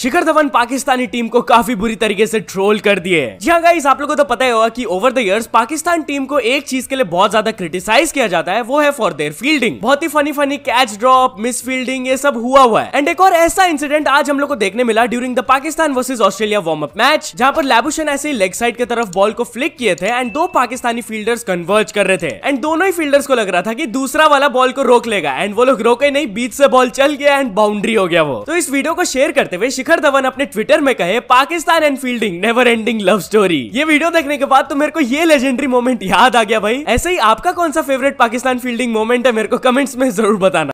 शिखर Dhawan Pakistani team को काफी बुरी तरीके से ट्रोल कर दिए जी गाइस हाँ, आप लोगों को तो पता ही होगा कि over the years Pakistan team को एक चीज के लिए बहुत ज्यादा क्रिटिसाइज किया जाता है वो है फॉर देयर फील्डिंग बहुत ही funny funny catch drop miss fielding ये सब हुआ हुआ है एंड एक और ऐसा इंसिडेंट आज हम लोग को देखने मिला during the Pakistan versus Australia warm up match जहाँ पर लैबुशन ऐसे ही लेग साइड की तरफ बॉल को फ्लिक किए थे एंड दो पाकिस्तानी फील्डर्स कन्वर्ज कर रहे थे एंड दोनों ही फील्डर्स को लग रहा था की दूसरा वाला बॉल को रोक लेगा एंड वो लोग रोके नहीं बीच से बॉल चल गया एंड बाउंड्री हो गया वो तो इस वीडियो को शेयर करते हुए शिखर धवन अपने ट्विटर में कहे Pakistan and fielding never ending love story ये वीडियो देखने के बाद तो मेरे को ये लेजेंडरी मोमेंट याद आ गया भाई ऐसे ही आपका कौन सा फेवरेट पाकिस्तान फील्डिंग मोमेंट है मेरे को कमेंट्स में जरूर बताना